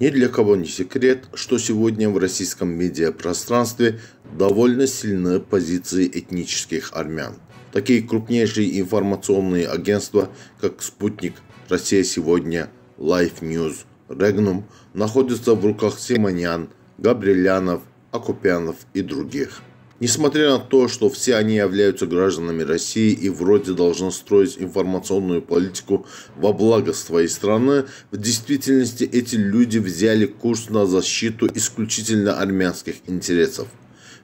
Ни для кого не секрет, что сегодня в российском медиапространстве довольно сильны позиции этнических армян. Такие крупнейшие информационные агентства, как «Спутник», «Россия сегодня», «Life News», Regnum находятся в руках Симонян, Габрилянов, Акупянов и других. Несмотря на то, что все они являются гражданами России и вроде должны строить информационную политику во благо своей страны, в действительности эти люди взяли курс на защиту исключительно армянских интересов.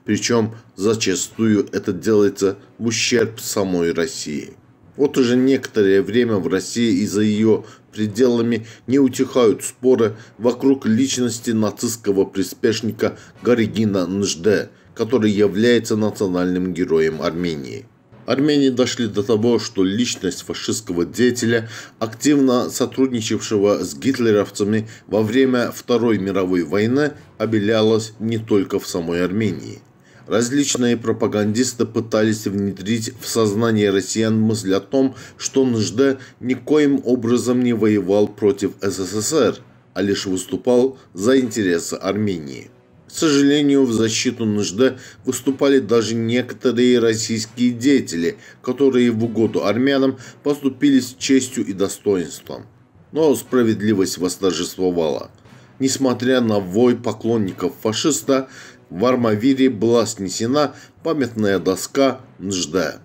Причем зачастую это делается в ущерб самой России. Вот уже некоторое время в России и за ее пределами не утихают споры вокруг личности нацистского приспешника Горегина Нжде – который является национальным героем Армении. Армении дошли до того, что личность фашистского деятеля, активно сотрудничавшего с гитлеровцами во время Второй мировой войны, обелялась не только в самой Армении. Различные пропагандисты пытались внедрить в сознание россиян мысль о том, что НЖД никоим образом не воевал против СССР, а лишь выступал за интересы Армении. К сожалению, в защиту Нужда выступали даже некоторые российские деятели, которые в угоду армянам поступились честью и достоинством. Но справедливость восторжествовала. Несмотря на вой поклонников фашиста, в Армавире была снесена памятная доска Нжда.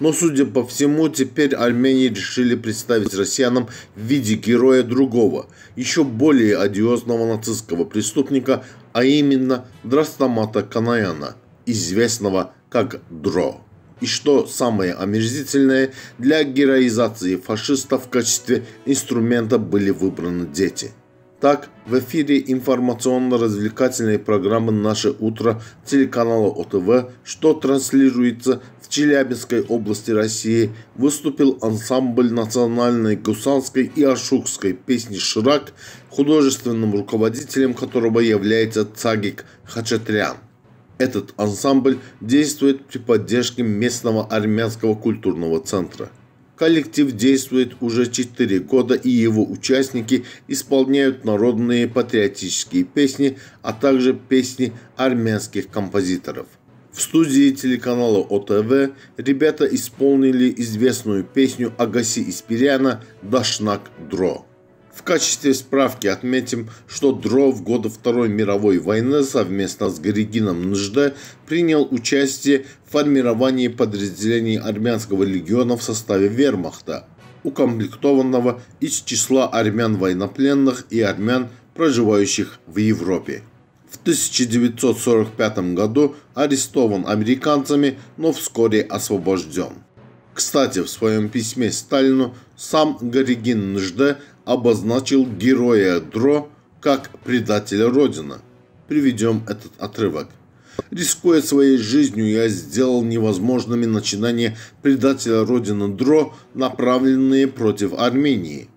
Но, судя по всему, теперь армяне решили представить россиянам в виде героя другого, еще более одиозного нацистского преступника а именно Драстамата Канаяна, известного как Дро. И что самое омерзительное, для героизации фашистов в качестве инструмента были выбраны дети – так, в эфире информационно-развлекательной программы «Наше утро» телеканала ОТВ, что транслируется в Челябинской области России, выступил ансамбль национальной гусанской и ашукской песни «Ширак», художественным руководителем которого является Цагик Хачатрян. Этот ансамбль действует при поддержке местного армянского культурного центра – Коллектив действует уже 4 года, и его участники исполняют народные патриотические песни, а также песни армянских композиторов. В студии телеканала ОТВ ребята исполнили известную песню Агаси Испиряна «Дашнак Дро». В качестве справки отметим, что Дро в годы Второй мировой войны совместно с Горегином Нжде принял участие в формировании подразделений армянского легиона в составе вермахта, укомплектованного из числа армян-военнопленных и армян, проживающих в Европе. В 1945 году арестован американцами, но вскоре освобожден. Кстати, в своем письме Сталину сам Горегин Нжде обозначил героя Дро как предателя Родины. Приведем этот отрывок. Рискуя своей жизнью, я сделал невозможными начинания предателя Родины Дро, направленные против Армении.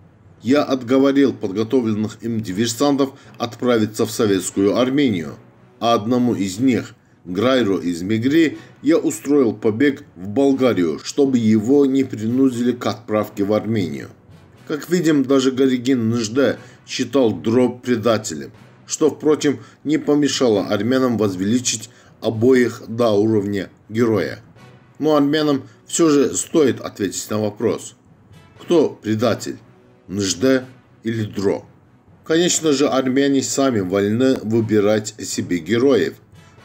Я отговорил подготовленных им диверсантов отправиться в Советскую Армению, а одному из них – Грайро из Мегри, я устроил побег в Болгарию, чтобы его не принудили к отправке в Армению. Как видим, даже Горигин Нжде считал Дроб предателем, что, впрочем, не помешало армянам возвеличить обоих до уровня героя. Но армянам все же стоит ответить на вопрос, кто предатель, Нжде или Дро? Конечно же, армяне сами вольны выбирать себе героев,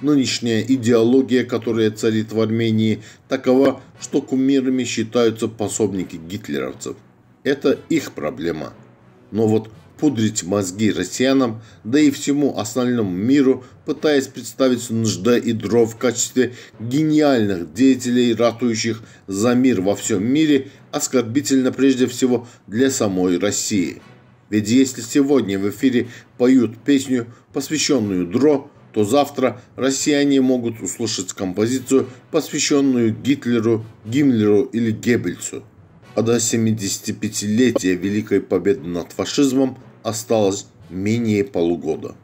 Нынешняя идеология, которая царит в Армении, такова, что кумирами считаются пособники гитлеровцев. Это их проблема. Но вот пудрить мозги россиянам, да и всему остальному миру, пытаясь представить Сунжде и Дро в качестве гениальных деятелей, ратующих за мир во всем мире, оскорбительно прежде всего для самой России. Ведь если сегодня в эфире поют песню, посвященную Дро, то завтра россияне могут услышать композицию, посвященную Гитлеру, Гиммлеру или Геббельсу. А до 75-летия Великой Победы над фашизмом осталось менее полугода.